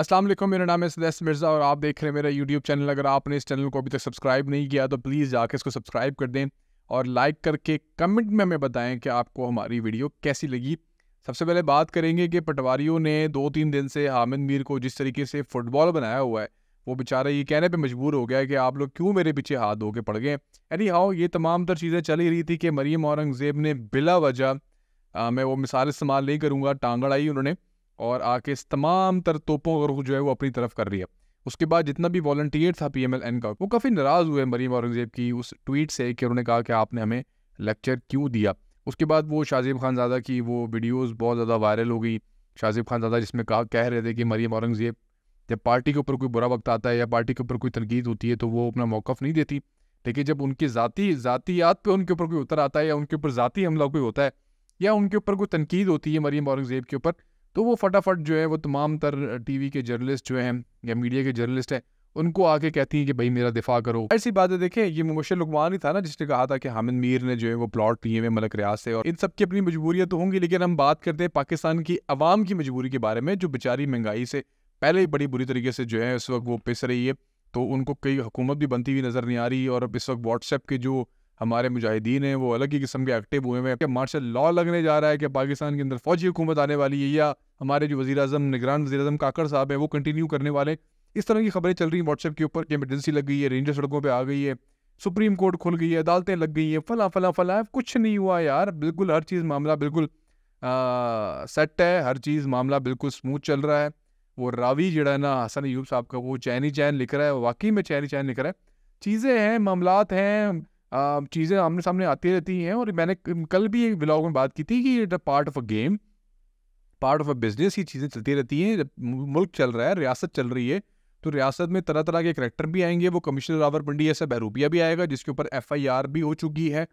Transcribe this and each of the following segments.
अस्सलाम वालेकुम मेरा नाम है सदैस मिर्ज़ा और आप देख रहे हैं मेरा यूट्यूब चैनल अगर आपने इस चैनल को अभी तक सब्सक्राइब नहीं किया तो प्लीज़ जाकर इसको सब्सक्राइब कर दें और लाइक करके कमेंट में हमें बताएं कि आपको हमारी वीडियो कैसी लगी सबसे पहले बात करेंगे कि पटवारियों ने दो तीन दिन से हामिद मीर को जिस तरीके से फुटबॉल बनाया हुआ है वो बेचारा ये कहने पे मजबूर हो गया है कि आप लोग क्यों मेरे पीछे हाथ धो के पड़ गए यानी हाओ ये तमाम तर चीज़ें चल ही रही थी कि मरीम औरंगज़ेब ने बिला वजह मैं वो मिसाल इस्तेमाल नहीं करूँगा टांगड़ आई उन्होंने और आके इस तमाम तर तोपों का रुख जो है वो अपनी तरफ कर रही है उसके बाद जितना भी वॉल्टियर था पी एम एल एन का वो काफ़ी नाराज़ हुए मरीम औरंगज़ेब की उस ट्वीट से कि उन्होंने कहा कि आपने हमें लेक्चर क्यों दिया उसके बाद वो शाजिब खान ज्यादा की वो वीडियोज़ बहुत ज़्यादा वायरल हो गई शाजिब खान ज्यादा जिसमें कहा कह रहे थे कि मरीम औरंगज़ेब जब पार्टी के ऊपर कोई बुरा वक्त आता है या पार्टी के ऊपर कोई तनकीद होती है तो वो अपना मौक़ नहीं देती लेकिन जब उनकी ज़ाती याद पर उनके ऊपर कोई उतर आता है या उनके ऊपर ज़ाती हमला कोई होता है या उनके ऊपर कोई तनकीद होती है मरीम औरंगज़ेब के ऊपर तो वो फटाफट जो है वो तमाम तर टी के जर्नलिस्ट जो हैं या मीडिया के जर्नलिस्ट हैं उनको आके कहती हैं कि भाई मेरा दिफा करो ऐसी बातें देखें ये मुबशर लुकमान ही था ना जिसने कहा था कि हामिद मीर ने जो है वो प्लॉट लिए हुए मलक रियाज से और इन सब की अपनी मजबूरियाँ तो होंगी लेकिन हम बात करते हैं पाकिस्तान की आवाम की मजबूरी के बारे में जो बेचारी महंगाई से पहले ही बड़ी बुरी तरीके से जो है इस वक्त वो पिस रही है तो उनको कई हुकूमत भी बनती हुई नज़र नहीं आ रही और अब इस वक्त व्हाट्सएप के जो हमारे मुजाहिदीन हैं वो अलग ही किस्म के एक्टिव हुए हैं क्या मार्शल लॉ लगने जा रहा है कि पाकिस्तान के अंदर फौजी हुकूमत आने वाली है या हमारे जो वजी अजम निगरान वजी अजम काकड़ साहब हैं वो कंटिन्यू करने वाले हैं इस तरह की खबरें चल रही हैं व्हाट्सएप के ऊपर कि एमरजेंसी लग गई है रेंजर सड़कों पर आ गई है सुप्रीम कोर्ट खुल गई है अदालतें लग गई हैं फला फला फला कुछ नहीं हुआ यार बिल्कुल हर चीज़ मामला बिल्कुल सेट है हर चीज़ मामला बिल्कुल स्मूथ चल रहा है वो रावी जड़ा है ना हसन यूब साहब का वो चैन ही चैन लिख रहा है वाकई में चैन ही चैन लिख रहा है चीज़ें हैं मामलात हैं चीज़ें आमने सामने आती रहती हैं और मैंने कल भी एक ब्लॉग में बात की थी कि it a part of a game part of a business ये चीज़ें चलती रहती हैं जब मुल्क चल रहा है रियासत चल रही है तो रियासत में तरह तरह के करेक्टर भी आएंगे वो कमिश्नर पंडी ऐसा बहरूपिया भी आएगा जिसके ऊपर एफ आई आर भी हो चुकी है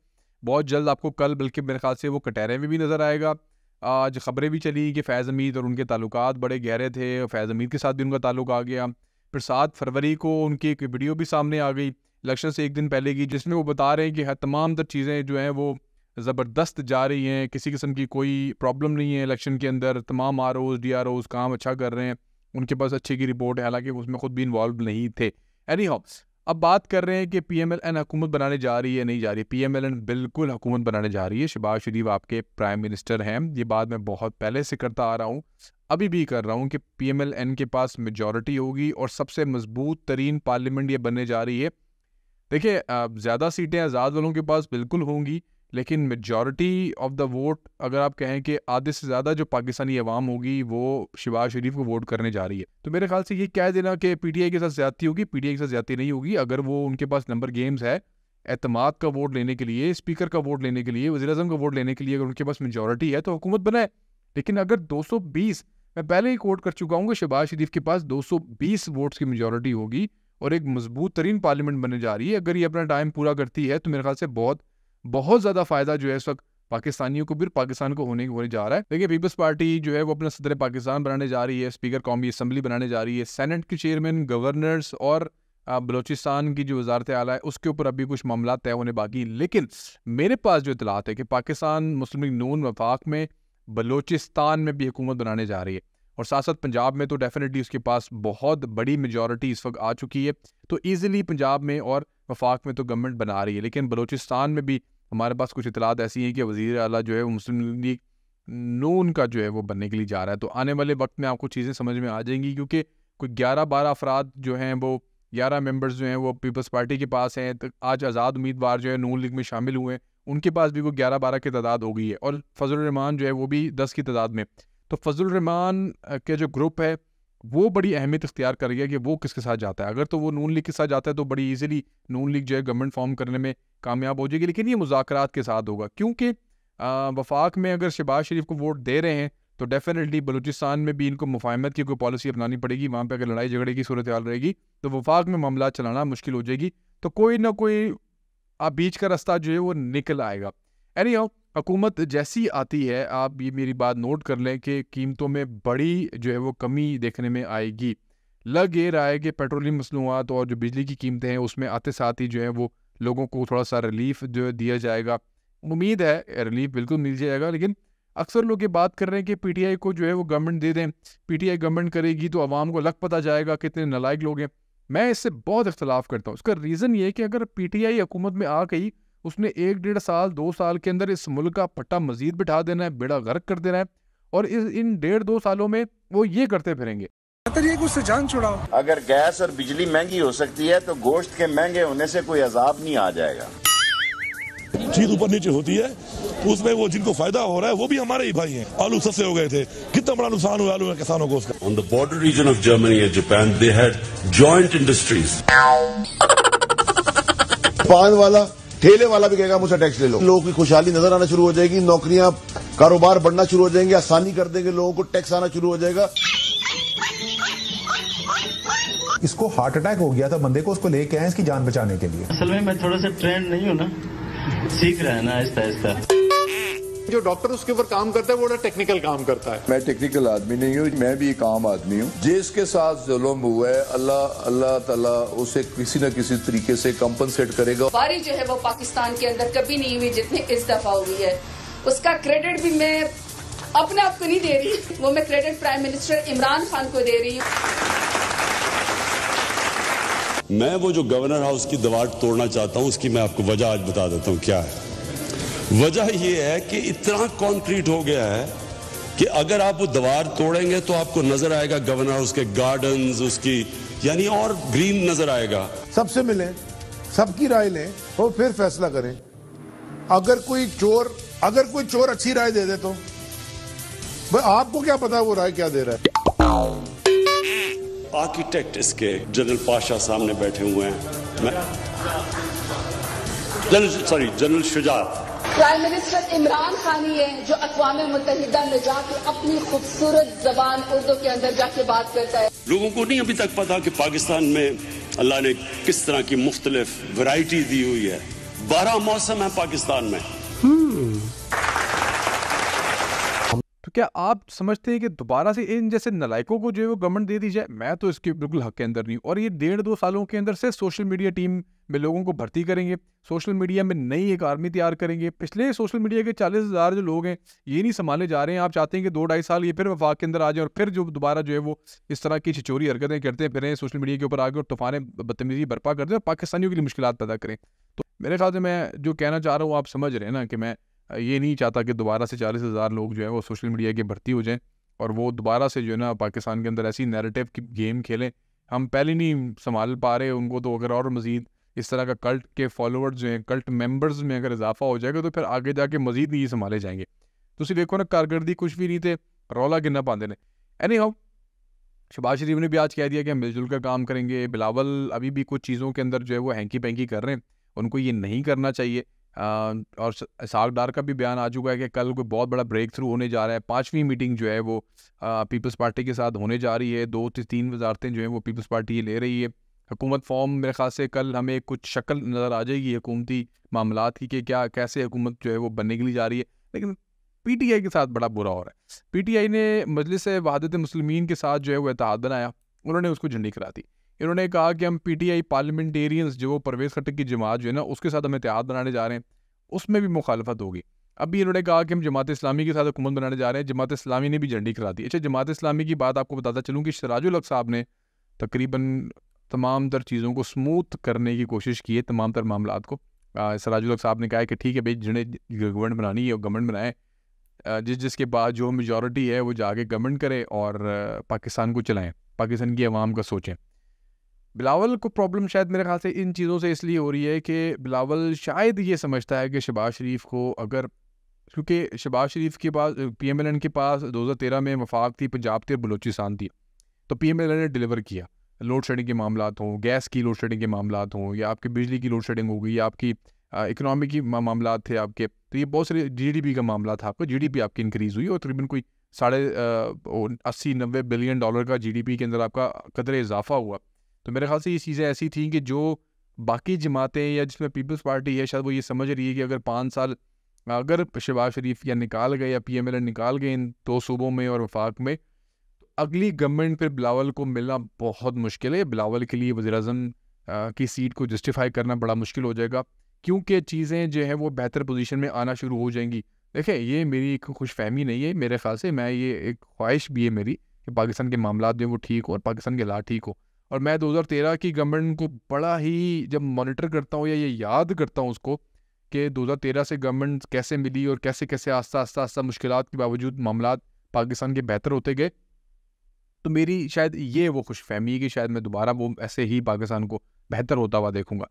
बहुत जल्द आपको कल बल्कि मेरे ख्याल से वो कटहरे में भी नज़र आएगा आज खबरें भी चली कि फैज़ अमीद और उनके ताल्लुक बड़े गहरे थे फैज़ अमीद के साथ भी उनका ताल्लुक आ गया फिर सात फरवरी को उनकी एक वीडियो भी सामने आ गई इलेक्शन से एक दिन पहले की जिसमें वो बता रहे हैं कि तमाम तर चीज़ें जो हैं वो ज़बरदस्त जा रही हैं किसी किस्म की कोई प्रॉब्लम नहीं है इलेक्शन के अंदर तमाम आर ओज डी आर ओज काम अच्छा कर रहे हैं उनके पास अच्छी की रिपोर्ट है हालांकि उसमें खुद भी इन्वॉल्व नहीं थे एनी हॉप्स अब बात कर रहे हैं कि पी एम एल एन हुकूमत बनाने जा रही है नहीं जा रही पी एम एल एन बिल्कुल हुकूमत बनाने जा रही है शहबाज शरीफ आपके प्राइम मिनिस्टर हैं ये बात मैं बहुत पहले से करता आ रहा हूँ अभी भी कर रहा हूँ कि पी एम एल एन के पास मेजॉरिटी होगी और सबसे मजबूत तरीन पार्लियामेंट ये बनने जा रही है देखिए ज़्यादा सीटें आज़ाद वालों के पास बिल्कुल होंगी लेकिन मेजॉरिटी ऑफ द वोट अगर आप कहें कि आधे से ज़्यादा जो पाकिस्तानी अवाम होगी वो शिबाज शरीफ को वोट करने जा रही है तो मेरे ख्याल से ये कह देना कि पी के साथ ज़्यादती होगी पी के साथ ज़्यादती नहीं होगी अगर वो उनके पास नंबर गेम्स है अतमाद का वोट लेने के लिए स्पीकर का वोट लेने के लिए वजी अजम का वोट लेने के लिए अगर उनके पास मेजॉरिटी है तो हुकूमत बनाए लेकिन अगर 220 मैं पहले ही कोट कर चुका हूँ कि शहबाज शरीफ के पास 220 वोट्स की मेजोरिटी होगी और एक मजबूत तरीन पार्लियामेंट बनने जा रही है अगर ये अपना टाइम पूरा करती है तो मेरे ख्याल से बहुत बहुत ज़्यादा फ़ायदा जो है इस वक्त पाकिस्तानियों को भी पाकिस्तान को होने होने जा रहा है देखिए पीपल्स पार्टी जो है वो अपना सदर पाकिस्तान बनाने जा रही है स्पीकर कौमी असम्बली बनाने जा रही है सेनेट के चेयरमैन गवर्नर्स और बलोचिस्तान की जो वजारत आला है उसके ऊपर अभी कुछ मामला तय होने बाकी लेकिन मेरे पास जो इतलात है कि पाकिस्तान मुस्लिम नून वफाक में बलोचिस्तान में भी हुकूमत बनाने जा रही है और साथ साथ पंजाब में तो डेफिनेटली उसके पास बहुत बड़ी मेजोरिटी इस वक्त आ चुकी है तो ईज़िली पंजाब में और वफाक में तो गवर्नमेंट बना रही है लेकिन बलोचिस्तान में भी हमारे पास कुछ इतलात ऐसी हैं कि वजी अला जो है वो मुस्लिम लीग नून का जो है वो बनने के लिए जा रहा है तो आने वाले वक्त में आपको चीज़ें समझ में आ जाएंगी क्योंकि कोई ग्यारह बारह अफराद जो हैं वो ग्यारह मेंबर्स जो हैं वो पीपल्स पार्टी के पास हैं तो आज आज़ाद उम्मीदवार जो है नून लीग में शामिल हुए हैं उनके पास भी वो ग्यारह बारह की तादाद हो गई है और फजल रहमान जो है वो भी दस की तादाद में तो रहमान के जो ग्रुप है वो बड़ी अहमियत इख्तियार कर रही है कि वो किसके साथ जाता है अगर तो वो नून लीग के साथ जाता है तो बड़ी ईजिली नून लीग जो है गवर्नमेंट फॉर्म करने में कामयाब हो जाएगी लेकिन ये मुजाकर के साथ होगा क्योंकि वफाक में अगर शहबाज शरीफ को वोट दे रहे हैं तो डेफिनेटली बलूचिस्तान में भी इनको मुफाहमत की कोई पॉलिसी अपनानी पड़ेगी वहाँ पर अगर लड़ाई झगड़े की सूरत हाल रहेगी तो वफाक में मामला चलाना मुश्किल हो जाएगी तो कोई ना कोई आप बीच का रास्ता जो है वो निकल आएगा एनी हाउ हुकूमत जैसी आती है आप ये मेरी बात नोट कर लें कि कीमतों में बड़ी जो है वो कमी देखने में आएगी लग ये रहा है कि पेट्रोलियम मसनूआत और जो बिजली की कीमतें हैं उसमें आते साथ ही जो है वो लोगों को थोड़ा सा रिलीफ जो है दिया जाएगा उम्मीद है रिलीफ बिल्कुल मिल जाएगा लेकिन अक्सर लोग ये बात कर रहे हैं कि पीटीआई को जो है वो गवर्नमेंट दे दें पीटीआई गवर्नमेंट करेगी तो आवाम को लग पता जाएगा कितने नलायक लोग हैं मैं इससे बहुत इख्तलाफ करता हूँ उसका रीज़न ये है कि अगर पीटीआई हुकूमत में आ गई उसने एक डेढ़ साल दो साल के अंदर इस मुल्क का पट्टा मजीद बिठा देना है बेड़ा गर्क कर देना है और इस इन डेढ़ दो सालों में वो ये करते फिरेंगे उससे जान छुड़ाओ अगर गैस और बिजली महंगी हो सकती है तो गोश्त के महंगे होने से कोई अजाब नहीं आ जाएगा चीज ऊपर नीचे होती है उसमें वो जिनको फायदा हो रहा है वो भी हमारे ही भाई हैं आलू सस्ते हो गए थे कितना बड़ा नुकसान हुआ आलू किसानों को उसका on the border region of Germany and Japan they had joint industries पान वाला ठेले वाला भी कहेगा मुझसे टैक्स ले लो लोगों की खुशहाली नजर आना शुरू हो जाएगी नौकरियां कारोबार बढ़ना शुरू हो जाएंगे आसानी कर देंगे लोगों को टैक्स आना शुरू हो जाएगा इसको हार्ट अटैक हो गया था बंदे को उसको लेके आए इसकी जान बचाने के लिए असल में मैं थोड़ा सा ट्रेंड नहीं हूँ ना सीख रहा है ना आहिस्ता आहिस्ता जो डॉक्टर उसके ऊपर काम करता है वो बड़ा टेक्निकल काम करता है मैं टेक्निकल आदमी नहीं हूँ मैं भी एक आम आदमी हूँ जिसके साथ जुलम हुआ है अल्लाह अल्लाह तला उसे किसी न किसी तरीके ऐसी कम्पनसेट करेगा बारी जो है वो पाकिस्तान के अंदर कभी नहीं हुई जितने इस दफा हुई है उसका क्रेडिट भी मैं अपने आप को नहीं दे रही वो मैं credit prime minister Imran Khan को दे रही हूँ मैं वो जो गवर्नर हाउस की दीवार तोड़ना चाहता हूँ उसकी मैं आपको वजह आज बता देता हूँ क्या है वजह यह है कि इतना कंक्रीट हो गया है कि अगर आप वो दवार तोड़ेंगे तो आपको नजर आएगा गवर्नर उसके गार्डन्स उसकी यानी और ग्रीन नजर आएगा सबसे मिले सबकी राय लें और फिर फैसला करें अगर कोई चोर अगर कोई चोर अच्छी राय दे दे तो भाई आपको क्या पता वो राय क्या दे रहा है आर्किटेक्ट इसके जनरल पाशा सामने बैठे हुए हैं मैं general sorry general Shujat prime minister Imran Khan ही है जो अकवाम मुतहदा में जाके अपनी खूबसूरत जबान उर्दू के अंदर जाके बात करता है लोगों को नहीं अभी तक पता कि पाकिस्तान में अल्लाह ने किस तरह की मुख्तलिफ वैरायटी दी हुई है बारह मौसम है पाकिस्तान में हम्म। तो क्या आप समझते हैं कि दोबारा से इन जैसे नलायकों को जो है वो गवर्नमेंट दे दी जाए मैं तो इसके बिल्कुल हक के अंदर नहीं और ये डेढ़ दो सालों के अंदर से सोशल मीडिया टीम में लोगों को भर्ती करेंगे सोशल मीडिया में नई एक आर्मी तैयार करेंगे पिछले सोशल मीडिया के चालीस हज़ार जो लोग हैं ये नहीं संभाले जा रहे हैं आप चाहते हैं कि दो ढाई साल ये फिर वफाक के अंदर आ जाए और फिर जो दोबारा जो है वो इस तरह की छिचोरी हरकतें करते फिर सोशल मीडिया के ऊपर आगे और तूफान बदतमीजी बर्पा कर दें और पाकिस्तानियों के लिए मुश्किल पैदा करें तो मेरे ख्याल से मैं जो कहना चाह रहा हूँ आप समझ रहे हैं ना कि मैं ये नहीं चाहता कि दोबारा से चालीस हज़ार लोग जो है वो सोशल मीडिया के भर्ती हो जाएँ और वो दोबारा से जो है ना पाकिस्तान के अंदर ऐसी नैरेटिव की गेम खेलें हम पहले नहीं संभाल पा रहे उनको तो अगर और मज़ीद इस तरह का कल्ट के फॉलोअर्स जो हैं कल्ट मेंबर्स में अगर इजाफा हो जाएगा तो फिर आगे जाके मजीद नहीं संभाले जाएंगे ਤੁਸੀਂ देखो ना ਕਾਰਗਰਦੀ कुछ भी नहीं थे रौला ਕਿੰਨਾ पाते ने एनी हाउ शहबाज शरीफ ने भी आज कह दिया कि हम मिलजुल कर काम करेंगे बिलावल अभी भी कुछ चीज़ों के अंदर जो है वो हैंकी पैंकी कर रहे हैं उनको ये नहीं करना चाहिए आ, और साग डार का भी बयान आ चुका है कि कल कोई बहुत बड़ा ब्रेक थ्रू होने जा रहा है पाँचवीं मीटिंग जो है वो पीपल्स पार्टी के साथ होने जा रही है दो से तीन वजारतें जो हैं वो पीपल्स पार्टी ये ले रही है हुकूमत फॉर्म मेरे ख्याल से कल हमें कुछ शक्ल नज़र आ जाएगी हुकूमती मामला की कि क्या कैसे हुकूमत जो है वो बनने के लिए जा रही है लेकिन पीटीआई के साथ बड़ा बुरा हो रहा है पीटीआई ने मजलिस वहादत मुसलमिन के साथ जो है वो एतहाद बनाया उन्होंने उसको झंडी करा दी इन्होंने कहा कि हम पीटीआई पार्लियामेंटेरियंस जो वो परवेज खट्टक की जमात जो है ना उसके साथ हम एतहाद बनाने जा रहे हैं उसमें भी मुखालफत होगी अभी इन्होंने कहा कि हम जमात इस्लामी के साथ हुकूमत बनाने जा रहे हैं जमात इस्लामी ने भी झंडी करा दी अच्छा जमात इस्लामी की बात आपको बताता चलूँ कि शराजुल हक साहब ने तकरीबन तमाम तर चीज़ों को स्मूथ करने की कोशिश की है तमाम तर मामला को सराजुल साहब ने कहा है कि ठीक है भाई जिन्हें गवर्नमेंट बनानी है गवर्नमेंट बनाए जिस जिसके बाद जो मेजोरिटी है वो जाके गवर्नमेंट करे और पाकिस्तान को चलाएं पाकिस्तान की आवाम का सोचें बिलावल को प्रॉब्लम शायद मेरे ख्याल से इन चीज़ों से इसलिए हो रही है कि बिलावल शायद ये समझता है कि शबाज शरीफ को अगर क्योंकि शबाज शरीफ के पास पी एम एल एन के पास दो हज़ार तेरह में वफाक थी पंजाब थी बलोचिस्तान थी तो पी एम एल एन ने डिलीवर किया लोड शेडिंग के मामला हों गैस की लोड शेडिंग के मामला हों या आपके बिजली की लोड शेडिंग हो गई या आपकी इकनॉमी की मामला थे आपके तो ये बहुत सारे जी का मामला था आपका जी आपकी इंक्रीज़ हुई और तकरीबन कोई साढ़े अस्सी नब्बे बिलियन डॉलर का जी के अंदर आपका कदर इजाफा हुआ तो मेरे ख्याल से ये चीज़ें ऐसी थी कि जो बाकी जमातें या जिसमें पीपल्स पार्टी है शायद वो ये समझ रही है कि अगर पाँच साल अगर शहबाज शरीफ या निकाल गए या पी एम निकाल गए इन दो सूबों में और वफाक में अगली गवर्नमेंट फिर बिलावल को मिलना बहुत मुश्किल है बिलावल के लिए वजी अजम की सीट को जस्टिफाई करना बड़ा मुश्किल हो जाएगा क्योंकि चीज़ें जो हैं वो बेहतर पोजीशन में आना शुरू हो जाएंगी देखिए ये मेरी एक खुश फहमी नहीं है मेरे ख्याल से मैं ये एक ख्वाहिश भी है मेरी कि पाकिस्तान के मामला जो वो ठीक हो और पाकिस्तान के ला ठीक हो और मैं 2013 की गवर्नमेंट को बड़ा ही जब मॉनिटर करता हूँ या ये याद करता हूँ उसको कि 2013 से गवर्नमेंट कैसे मिली और कैसे कैसे आस्ता आस्ता आस्ता मुश्किल के बावजूद मामला पाकिस्तान के बेहतर होते गए तो मेरी शायद ये वो खुश फहमी है कि शायद मैं दोबारा वो ऐसे ही पाकिस्तान को बेहतर होता हुआ देखूंगा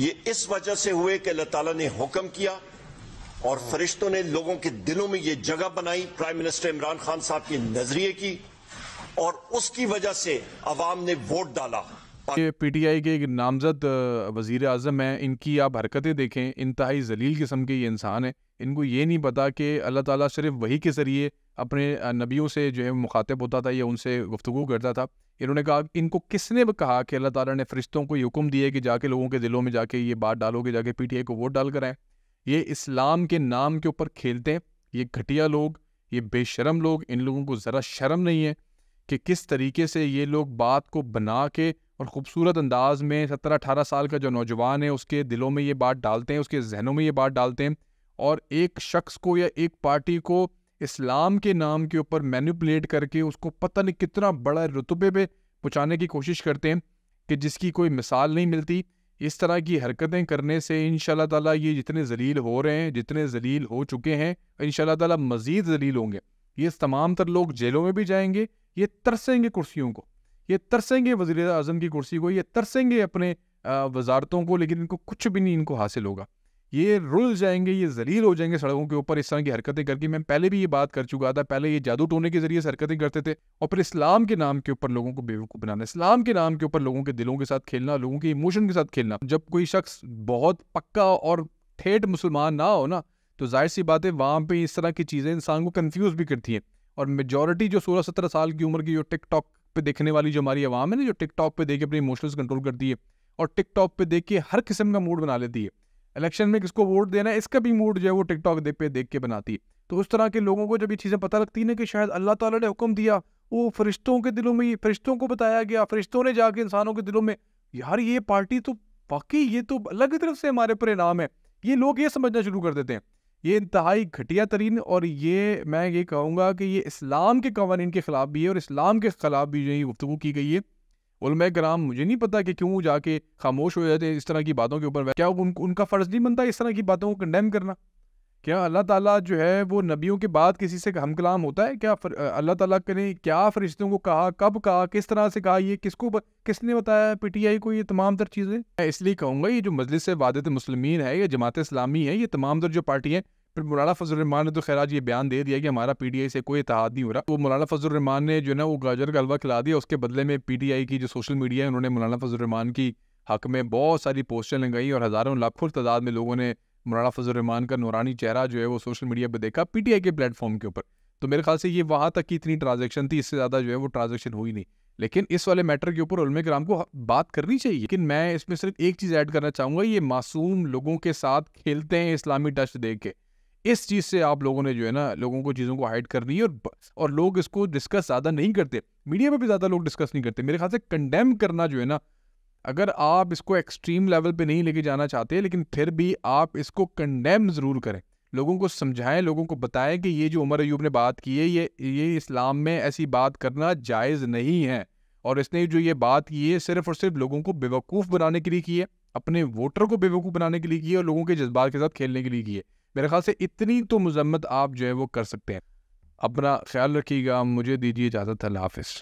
ये इस वजह से हुए कि अल्लाह ताला ने हुक्म किया और फरिश्तों ने लोगों के दिलों में ये जगह बनाई प्राइम मिनिस्टर इमरान खान साहब के नजरिए की और उसकी वजह से अवाम ने वोट डाला ये पीटीआई के एक नामजद वजीर अजम हैं इनकी आप हरकतें देखें इंतहाई जलील किस्म के ये इंसान हैं इनको ये नहीं पता कि अल्लाह ताला सिर्फ वही के ज़रिए अपने नबियों से जो है मुखातब होता था या उनसे गुफ्तु करता था इन्होंने कहा इनको किसने कहा कि अल्लाह ताला ने फरिश्तों को ये हुक्म दिए कि जाके लोगों के दिलों में जाके ये बात डालोगे जाके पी को वोट डाल कर आए ये इस्लाम के नाम के ऊपर खेलते हैं ये घटिया लोग ये बेशरम लोग इन लोगों को ज़रा शर्म नहीं है कि किस तरीके से ये लोग बात को बना के और ख़ूबसूरत अंदाज में सत्रह अठारह साल का जो नौजवान है उसके दिलों में ये बात डालते हैं उसके जहनों में ये बात डालते हैं और एक शख्स को या एक पार्टी को इस्लाम के नाम के ऊपर मैनिपुलेट करके उसको पता नहीं कितना बड़ा रुतबे पे पहुँचाने की कोशिश करते हैं कि जिसकी कोई मिसाल नहीं मिलती इस तरह की हरकतें करने से इन ताला ये जितने जलील हो रहे हैं जितने जलील हो चुके हैं इन ताला मज़ीद जलील होंगे ये तमाम तर लोग जेलों में भी जाएंगे ये तरसेंगे कुर्सियों को ये तरसेंगे वजीर अजम की कुर्सी को ये तरसेंगे अपने वजारतों को लेकिन इनको कुछ भी नहीं इनको हासिल होगा ये रुल जाएंगे ये जलील हो जाएंगे सड़कों के ऊपर इस तरह की हरकतें करके मैं पहले भी ये बात कर चुका था पहले ये जादू टोने के जरिए हरकतें करते थे और फिर इस्लाम के नाम के ऊपर लोगों को बेवकूफ़ बनाना इस्लाम के नाम के ऊपर लोगों के दिलों के साथ खेलना लोगों के इमोशन के साथ खेलना जब कोई शख्स बहुत पक्का और ठेठ मुसलमान ना हो ना तो जाहिर सी बात है वहाँ पर इस तरह की चीज़ें इंसान को कन्फ्यूज़ भी करती हैं और मेजोरिटी जो सोलह सत्रह साल की उम्र की जो टिकटॉक पे देखने वाली जो हमारी आवाम है ना जो टिकटॉक पे देख के अपने इमोशंस कंट्रोल करती है और टिकटॉक पे देख के हर किस्म का मूड बना लेती है इलेक्शन में किसको वोट देना है इसका भी मूड जो है वो टिकटॉक देख पे देख के बनाती है तो उस तरह के लोगों को जब ये चीज़ें पता लगती ना कि शायद अल्लाह ताला ने हुक्म दिया वो फरिश्तों के दिलों में फरिश्तों को बताया गया फरिश्तों ने जाके इंसानों के दिलों में यार ये पार्टी तो बाकी ये तो अलग तरफ से हमारे पर इनाम है ये लोग ये समझना शुरू कर देते हैं ये इंतहाई घटिया तरीन और ये मैं ये कहूँगा कि ये इस्लाम के कवानीन के ख़िलाफ़ भी है और इस्लाम के ख़िलाफ़ भी जो है गुफ्तु की गई है उलम कराम मुझे नहीं पता कि क्यों जाके खामोश हो जाते हैं इस तरह की बातों के ऊपर क्या उन, उनका फ़र्ज़ नहीं बनता इस तरह की बातों को कंडेम करना क्या अल्लाह ताला जो है वो नबियों के बाद किसी से हम कलाम होता है क्या फर, अल्लाह ताला ने क्या फरिश्तों को कहा कब कहा किस तरह से कहा ये किसको ब, किसने बताया पीटीआई को ये तमाम तर चीज़ें मैं इसलिए कहूँगा ये जो मजलिस से वादत मुसलमिन है ये जमात इस्लामी है ये तमाम तर जो पार्टी है फिर मौलाना फजलरहमान ने तो खैराज ये बयान दे दिया कि हमारा आई से कोई इतिहाद नहीं हो रहा वो मौलाना रमान ने जो है ना वो गाजर का हलवा खिला दिया उसके बदले में आई की जो सोशल मीडिया है उन्होंने मौलाना फजलरहमान की हक में बहुत सारी पोस्टें लगाई और हज़ारों लाखों तादाद में लोगों ने मौलाना फजल रहमान का नौरानी चेहरा जो है वो सोशल मीडिया पर देखा पी के प्लेटफॉर्म के ऊपर तो मेरे ख्याल से ये वहाँ तक की इतनी ट्रांजेक्शन थी इससे ज़्यादा जो है वो ट्रांजेक्शन हुई नहीं लेकिन इस वाले मैटर के ऊपर उलम कराम को बात करनी चाहिए लेकिन मैं इसमें सिर्फ एक चीज़ ऐड करना चाहूँगा ये मासूम लोगों के साथ खेलते हैं इस्लामी टच दे के इस चीज़ से आप लोगों ने जो है ना लोगों को चीज़ों को हाइड करनी है और और लोग इसको डिस्कस ज़्यादा नहीं करते मीडिया में भी ज़्यादा लोग डिस्कस नहीं करते मेरे ख्याल से कंडेम करना जो है ना अगर आप इसको एक्सट्रीम लेवल पे नहीं लेके जाना चाहते लेकिन फिर भी आप इसको कंडेम ज़रूर करें लोगों को समझाएं लोगों को बताएं कि ये जो उमर अयूब ने बात की है ये ये इस्लाम में ऐसी बात करना जायज़ नहीं है और इसने जो ये बात की है सिर्फ़ और सिर्फ लोगों को बेवकूफ़ बनाने के लिए की है अपने वोटर को बेवकूफ़ बनाने के लिए की है और लोगों के जज्बात के साथ खेलने के लिए की है मेरे ख्याल से इतनी तो मजम्मत आप जो है वो कर सकते हैं अपना ख्याल रखिएगा मुझे दीजिए इजाज़त अल्लाह हाफिज़